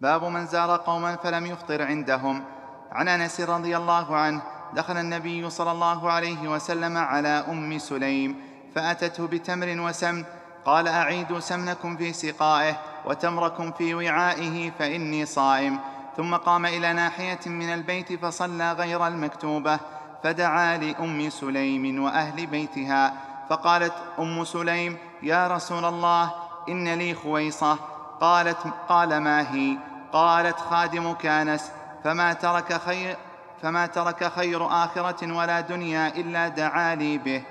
باب من زار قوما فلم يفطر عندهم عن انس رضي الله عنه دخل النبي صلى الله عليه وسلم على ام سليم فاتته بتمر وسمن قال اعيدوا سمنكم في سقائه وتمركم في وعائه فاني صائم ثم قام الى ناحيه من البيت فصلى غير المكتوبه فدعا لام سليم واهل بيتها فقالت ام سليم يا رسول الله ان لي خويصه قالت قال ما هي قالت خادم كانس فما ترك خير فما ترك خير آخرة ولا دنيا إلا دعا لي به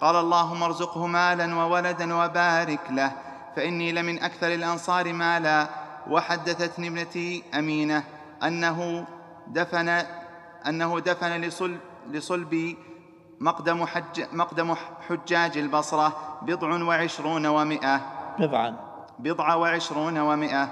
قال اللهم ارزقه مالا وولدا وبارك له فإني لمن أكثر الأنصار مالا وحدثتني ابنتي أمينة أنه دفن أنه دفن لصلب, لصلب مقدم, حج مقدم حجاج البصرة بضع وعشرون ومائة بضعا بضع وعشرون ومئة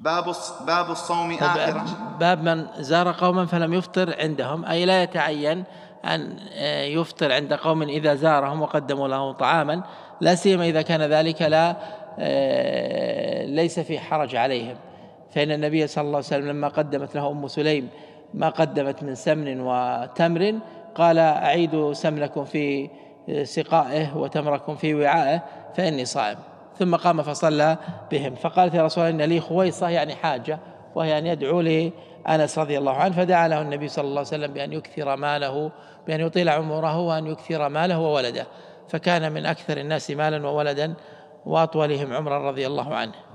باب باب الصوم آخرة باب من زار قوما فلم يفطر عندهم أي لا يتعين أن آه، يفطر عند قوم إذا زارهم وقدموا له طعاما لا سيما إذا كان ذلك لا آه، ليس في حرج عليهم فإن النبي صلى الله عليه وسلم لما قدمت له أم سليم ما قدمت من سمن وتمر قال أعيدوا سمنكم في سقائه وتمرك في وعائه فإني صائم ثم قام فصلى بهم فقالت يا رسول الله إن لي خويصة يعني حاجة وهي أن يدعو لي أنس رضي الله عنه فدعا له النبي صلى الله عليه وسلم بأن يكثر ماله بأن يطيل عمره وأن يكثر ماله وولده فكان من أكثر الناس مالا وولدا وأطولهم عمرا رضي الله عنه